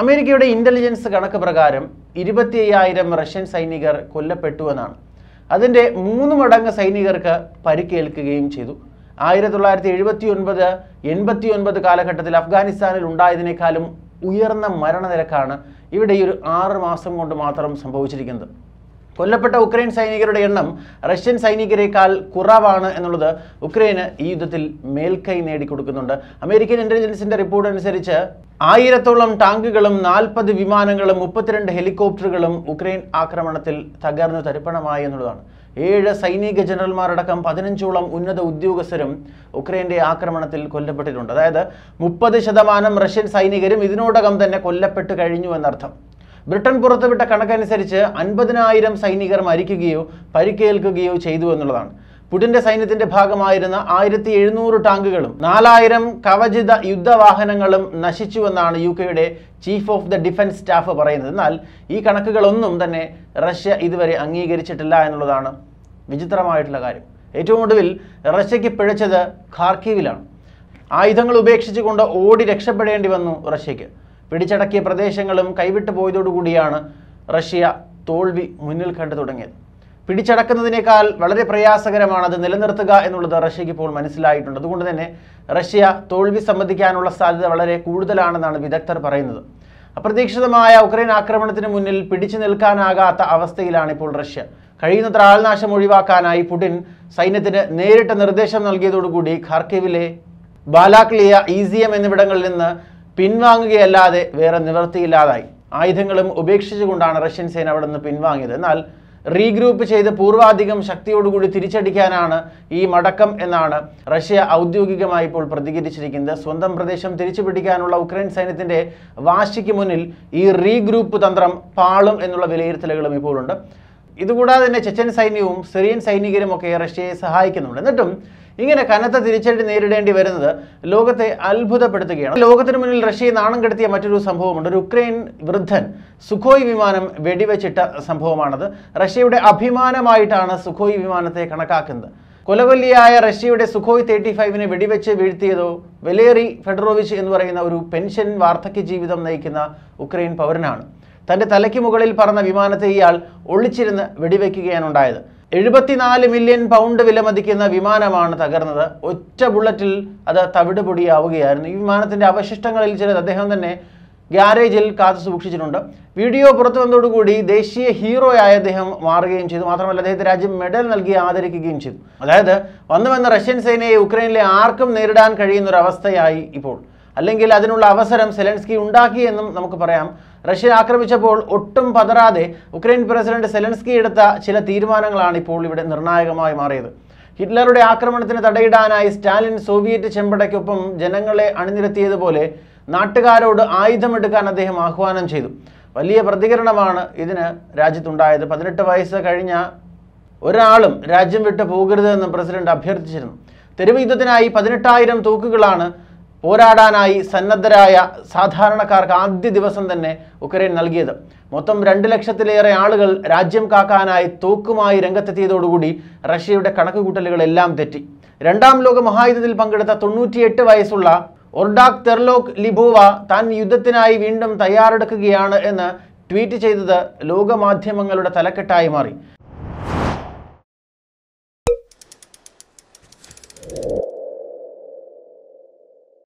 അമേരിക്കയുടെ ഇൻ്റലിജൻസ് കണക്ക് പ്രകാരം ഇരുപത്തി അയ്യായിരം റഷ്യൻ സൈനികർ കൊല്ലപ്പെട്ടുവെന്നാണ് അതിൻ്റെ മൂന്ന് മടങ്ങ് സൈനികർക്ക് പരിക്കേൽക്കുകയും ചെയ്തു ആയിരത്തി തൊള്ളായിരത്തി എഴുപത്തി ഒൻപത് എൺപത്തി ഒൻപത് കാലഘട്ടത്തിൽ അഫ്ഗാനിസ്ഥാനിൽ ഉണ്ടായതിനേക്കാളും ഉയർന്ന മരണനിരക്കാണ് ഇവിടെ ഈ ഒരു ആറ് മാസം കൊണ്ട് മാത്രം സംഭവിച്ചിരിക്കുന്നത് കൊല്ലപ്പെട്ട ഉക്രൈൻ സൈനികരുടെ എണ്ണം റഷ്യൻ സൈനികരെക്കാൾ കുറവാണ് എന്നുള്ളത് ഉക്രൈന് ഈ യുദ്ധത്തിൽ മേൽക്കൈ നേടിക്കൊടുക്കുന്നുണ്ട് അമേരിക്കൻ ഇന്റലിജൻസിന്റെ റിപ്പോർട്ട് അനുസരിച്ച് ആയിരത്തോളം ടാങ്കുകളും നാൽപ്പത് വിമാനങ്ങളും മുപ്പത്തിരണ്ട് ഹെലികോപ്റ്ററുകളും ഉക്രൈൻ ആക്രമണത്തിൽ തകർന്നു തരിപ്പണമായി എന്നുള്ളതാണ് ഏഴ് സൈനിക ജനറൽമാരടക്കം പതിനഞ്ചോളം ഉന്നത ഉദ്യോഗസ്ഥരും ഉക്രൈൻ്റെ ആക്രമണത്തിൽ കൊല്ലപ്പെട്ടിട്ടുണ്ട് അതായത് മുപ്പത് ശതമാനം റഷ്യൻ സൈനികരും ഇതിനോടകം തന്നെ കൊല്ലപ്പെട്ട് കഴിഞ്ഞു എന്നർത്ഥം ബ്രിട്ടൻ പുറത്തുവിട്ട കണക്കനുസരിച്ച് അൻപതിനായിരം സൈനികർ മരിക്കുകയോ പരിക്കേൽക്കുകയോ ചെയ്തു എന്നുള്ളതാണ് പുടിന്റെ സൈന്യത്തിന്റെ ഭാഗമായിരുന്ന ആയിരത്തി എഴുന്നൂറ് ടാങ്കുകളും നാലായിരം കവചിത യുദ്ധവാഹനങ്ങളും നശിച്ചുവെന്നാണ് യു കെയുടെ chief of the defence staff പറയുന്നത് എന്നാൽ ഈ കണക്കുകളൊന്നും തന്നെ റഷ്യ ഇതുവരെ അംഗീകരിച്ചിട്ടില്ല എന്നുള്ളതാണ് വിചിത്രമായിട്ടുള്ള കാര്യം ഏറ്റവും ഒടുവിൽ റഷ്യയ്ക്ക് പിഴച്ചത് ഖാർക്കീവിലാണ് ആയുധങ്ങൾ ഉപേക്ഷിച്ചുകൊണ്ട് ഓടി രക്ഷപ്പെടേണ്ടി വന്നു റഷ്യയ്ക്ക് പിടിച്ചടക്കിയ പ്രദേശങ്ങളും കൈവിട്ടു പോയതോടുകൂടിയാണ് റഷ്യ തോൽവി മുന്നിൽ കണ്ടു തുടങ്ങിയത് പിടിച്ചടക്കുന്നതിനേക്കാൾ വളരെ പ്രയാസകരമാണ് അത് നിലനിർത്തുക എന്നുള്ളത് റഷ്യക്ക് ഇപ്പോൾ മനസ്സിലായിട്ടുണ്ട് അതുകൊണ്ട് തന്നെ റഷ്യ തോൽവി സംബന്ധിക്കാനുള്ള സാധ്യത വളരെ കൂടുതലാണെന്നാണ് വിദഗ്ധർ പറയുന്നത് അപ്രതീക്ഷിതമായ ഉക്രൈൻ ആക്രമണത്തിന് മുന്നിൽ പിടിച്ചു നിൽക്കാനാകാത്ത അവസ്ഥയിലാണ് ഇപ്പോൾ റഷ്യ കഴിയുന്നത്ര ആൾനാശം ഒഴിവാക്കാനായി പുടിൻ സൈന്യത്തിന് നേരിട്ട് നിർദ്ദേശം നൽകിയതോടുകൂടി ഖാർക്കിവിലെ ബാലാക്ലിയ ഈസിയം എന്നിവിടങ്ങളിൽ നിന്ന് പിൻവാങ്ങുകയല്ലാതെ വേറെ നിവർത്തിയില്ലാതായി ആയുധങ്ങളും ഉപേക്ഷിച്ചുകൊണ്ടാണ് റഷ്യൻ സേന അവിടെ നിന്ന് പിൻവാങ്ങിയത് എന്നാൽ റീഗ്രൂപ്പ് ചെയ്ത് പൂർവാധികം ശക്തിയോടുകൂടി തിരിച്ചടിക്കാനാണ് ഈ മടക്കം എന്നാണ് റഷ്യ ഔദ്യോഗികമായി ഇപ്പോൾ പ്രതികരിച്ചിരിക്കുന്നത് സ്വന്തം പ്രദേശം തിരിച്ചുപിടിക്കാനുള്ള ഉക്രൈൻ സൈന്യത്തിന്റെ വാശിക്ക് മുന്നിൽ ഈ റീഗ്രൂപ്പ് തന്ത്രം പാളും എന്നുള്ള വിലയിരുത്തലുകളും ഇപ്പോഴുണ്ട് ഇതുകൂടാതെ തന്നെ ചെച്ചൻ സൈന്യവും സിറിയൻ സൈനികരും ഒക്കെ റഷ്യയെ സഹായിക്കുന്നുണ്ട് എന്നിട്ടും ഇങ്ങനെ കനത്ത തിരിച്ചടി നേരിടേണ്ടി വരുന്നത് ലോകത്തെ അത്ഭുതപ്പെടുത്തുകയാണ് ലോകത്തിന് മുന്നിൽ റഷ്യയെ നാണം കെടുത്തിയ മറ്റൊരു സംഭവമുണ്ട് ഒരു ഉക്രൈൻ വൃദ്ധൻ സുഖോയ് വിമാനം വെടിവെച്ചിട്ട സംഭവമാണത് റഷ്യയുടെ അഭിമാനമായിട്ടാണ് സുഖോയ് വിമാനത്തെ കണക്കാക്കുന്നത് കൊലവല്ലിയായ റഷ്യയുടെ സുഖോയ് തേർട്ടി ഫൈവിനെ വെടിവെച്ച് വീഴ്ത്തിയതോ വെലേറി ഫെഡറോവിച്ച് എന്ന് പറയുന്ന ഒരു പെൻഷൻ വാർദ്ധക്യ ജീവിതം നയിക്കുന്ന ഉക്രൈൻ പൗരനാണ് തൻ്റെ തലയ്ക്ക് മുകളിൽ പറന്ന വിമാനത്തെ ഇയാൾ ഒളിച്ചിരുന്ന് വെടിവെക്കുകയാണ് ഉണ്ടായത് എഴുപത്തിനാല് മില്യൺ പൗണ്ട് വിലമതിക്കുന്ന വിമാനമാണ് തകർന്നത് ഒറ്റ ബുള്ളറ്റിൽ അത് തവിട് പൊടിയാവുകയായിരുന്നു ഈ വിമാനത്തിൻ്റെ അവശിഷ്ടങ്ങളിൽ ചിലത് അദ്ദേഹം തന്നെ ഗ്യാരേജിൽ കാത്തു സൂക്ഷിച്ചിട്ടുണ്ട് വീഡിയോ പുറത്തു വന്നതോടുകൂടി ദേശീയ ഹീറോയായ അദ്ദേഹം മാറുകയും ചെയ്തു മാത്രമല്ല അദ്ദേഹത്തെ രാജ്യം മെഡൽ നൽകി ആദരിക്കുകയും ചെയ്തു അതായത് വന്ന റഷ്യൻ സേനയെ യുക്രൈനിലെ ആർക്കും നേരിടാൻ കഴിയുന്ന ഒരു അവസ്ഥയായി ഇപ്പോൾ അല്ലെങ്കിൽ അതിനുള്ള അവസരം സെലൻസ്കി ഉണ്ടാക്കിയെന്നും നമുക്ക് പറയാം റഷ്യ ആക്രമിച്ചപ്പോൾ ഒട്ടും പതറാതെ ഉക്രൈൻ പ്രസിഡന്റ് സെലൻസ്കി എടുത്ത ചില തീരുമാനങ്ങളാണ് ഇപ്പോൾ ഇവിടെ നിർണായകമായി മാറിയത് ഹിറ്റ്ലറുടെ ആക്രമണത്തിന് തടയിടാനായി സ്റ്റാലിൻ സോവിയറ്റ് ചെമ്പടയ്ക്കൊപ്പം ജനങ്ങളെ അണിനിരത്തിയതുപോലെ നാട്ടുകാരോട് ആയുധമെടുക്കാൻ അദ്ദേഹം ആഹ്വാനം ചെയ്തു വലിയ പ്രതികരണമാണ് ഇതിന് രാജ്യത്തുണ്ടായത് പതിനെട്ട് വയസ്സ് കഴിഞ്ഞ ഒരാളും രാജ്യം വിട്ടു പോകരുതെന്ന് പ്രസിഡന്റ് അഭ്യർത്ഥിച്ചിരുന്നു തെരുവ് യുദ്ധത്തിനായി പതിനെട്ടായിരം തൂക്കുകളാണ് പോരാടാനായി സന്നദ്ധരായ സാധാരണക്കാർക്ക് ആദ്യ ദിവസം തന്നെ ഉക്രൈൻ നൽകിയത് മൊത്തം രണ്ട് ലക്ഷത്തിലേറെ ആളുകൾ രാജ്യം കാക്കാനായി തോക്കുമായി രംഗത്തെത്തിയതോടുകൂടി റഷ്യയുടെ കണക്കുകൂട്ടലുകളെല്ലാം തെറ്റി രണ്ടാം ലോക മഹായുദ്ധത്തിൽ പങ്കെടുത്ത തൊണ്ണൂറ്റിയെട്ട് വയസ്സുള്ള ഒർഡാക് തെർലോക് ലിബോവ താൻ യുദ്ധത്തിനായി വീണ്ടും തയ്യാറെടുക്കുകയാണ് എന്ന് ട്വീറ്റ് ചെയ്തത് ലോകമാധ്യമങ്ങളുടെ തലക്കെട്ടായി മാറി